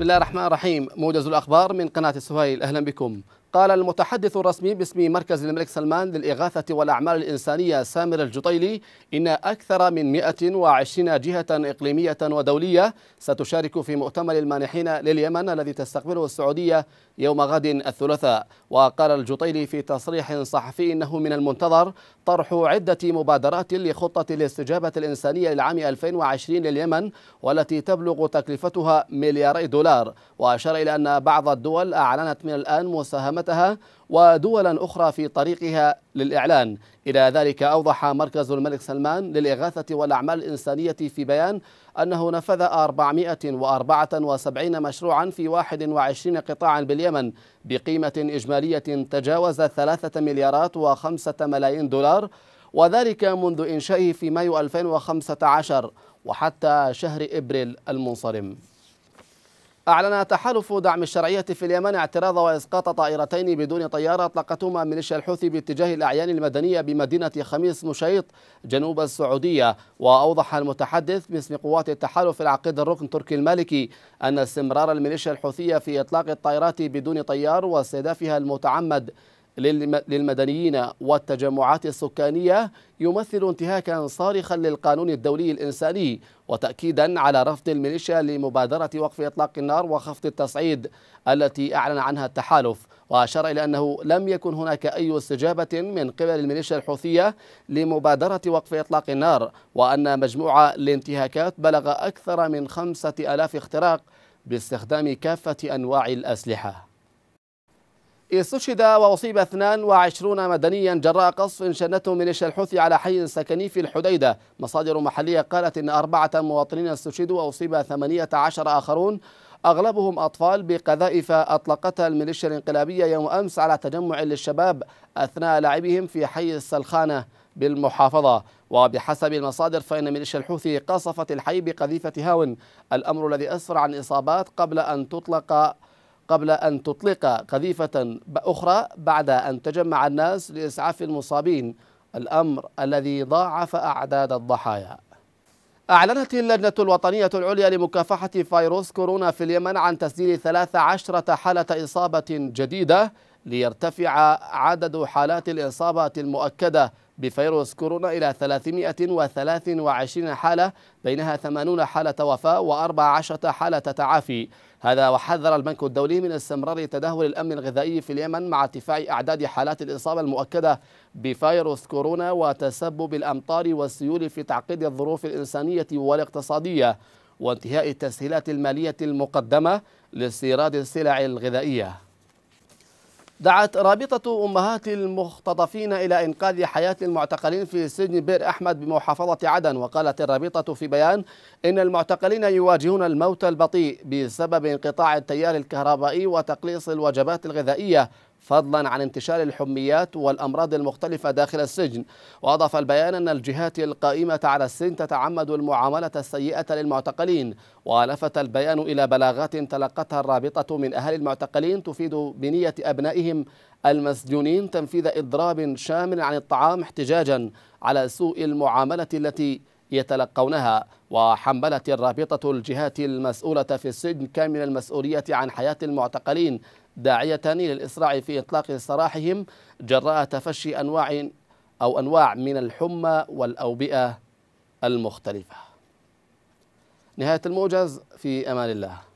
بسم الله الرحمن الرحيم موجز الأخبار من قناة السهيل أهلا بكم قال المتحدث الرسمي باسم مركز الملك سلمان للإغاثة والأعمال الإنسانية سامر الجطيلي إن أكثر من 120 جهة إقليمية ودولية ستشارك في مؤتمر المانحين لليمن الذي تستقبله السعودية يوم غد الثلاثاء وقال الجطيلي في تصريح صحفي إنه من المنتظر طرح عدة مبادرات لخطة الاستجابة الإنسانية للعام 2020 لليمن والتي تبلغ تكلفتها ملياري دولار وأشار إلى أن بعض الدول أعلنت من الآن مساهمة خدمتها ودولا أخرى في طريقها للإعلان إلى ذلك أوضح مركز الملك سلمان للإغاثة والأعمال الإنسانية في بيان أنه نفذ 474 مشروعا في 21 قطاعا باليمن بقيمة إجمالية تجاوز 3 مليارات و5 ملايين دولار وذلك منذ إنشائه في مايو 2015 وحتى شهر إبريل المنصرم أعلن تحالف دعم الشرعية في اليمن اعتراض وإسقاط طائرتين بدون طيار أطلقتهما ميليشيا الحوثي باتجاه الأعيان المدنية بمدينة خميس مشيط جنوب السعودية وأوضح المتحدث باسم قوات التحالف العقيد الركن تركي المالكي أن استمرار الميليشيا الحوثية في إطلاق الطائرات بدون طيار واستهدافها المتعمد للمدنيين والتجمعات السكانية يمثل انتهاكا صارخا للقانون الدولي الإنساني وتأكيدا على رفض الميليشيا لمبادرة وقف إطلاق النار وخفض التصعيد التي أعلن عنها التحالف وأشار إلى أنه لم يكن هناك أي استجابة من قبل الميليشيا الحوثية لمبادرة وقف إطلاق النار وأن مجموع الانتهاكات بلغ أكثر من خمسة ألاف اختراق باستخدام كافة أنواع الأسلحة استشهد وأصيب 22 مدنيا جراء قصف شنته ميليشيا الحوثي على حي سكني في الحديدة مصادر محلية قالت إن أربعة مواطنين استشهدوا وأصيب 18 آخرون أغلبهم أطفال بقذائف أطلقتها الميليشيا الانقلابية يوم أمس على تجمع للشباب أثناء لعبهم في حي السلخانة بالمحافظة وبحسب المصادر فإن ميليشيا الحوثي قصفت الحي بقذيفة هاون الأمر الذي أسفر عن إصابات قبل أن تطلق قبل أن تطلق قذيفة أخرى بعد أن تجمع الناس لإسعاف المصابين الأمر الذي ضاعف أعداد الضحايا أعلنت اللجنة الوطنية العليا لمكافحة فيروس كورونا في اليمن عن تسجيل 13 حالة إصابة جديدة ليرتفع عدد حالات الإصابة المؤكدة بفيروس كورونا إلى 323 حالة بينها 80 حالة وفاة و14 حالة تعافي هذا وحذر البنك الدولي من استمرار تدهور الأمن الغذائي في اليمن مع ارتفاع أعداد حالات الإصابة المؤكدة بفيروس كورونا وتسبب الأمطار والسيول في تعقيد الظروف الإنسانية والاقتصادية وانتهاء التسهيلات المالية المقدمة لاستيراد السلع الغذائية دعت رابطة أمهات المختطفين إلى إنقاذ حياة المعتقلين في سجن بئر أحمد بمحافظة عدن وقالت الرابطة في بيان إن المعتقلين يواجهون الموت البطيء بسبب انقطاع التيار الكهربائي وتقليص الوجبات الغذائية فضلا عن انتشار الحميات والأمراض المختلفة داخل السجن وأضاف البيان أن الجهات القائمة على السجن تتعمد المعاملة السيئة للمعتقلين ولفت البيان إلى بلاغات تلقتها الرابطة من أهل المعتقلين تفيد بنية أبنائهم المسجونين تنفيذ إضراب شامل عن الطعام احتجاجا على سوء المعاملة التي يتلقونها وحملت الرابطة الجهات المسؤولة في السجن كامل المسؤولية عن حياة المعتقلين داعية للإسراع في إطلاق سراحهم جراء تفشي أنواع أو أنواع من الحمى والأوبئة المختلفة نهاية الموجز في أمان الله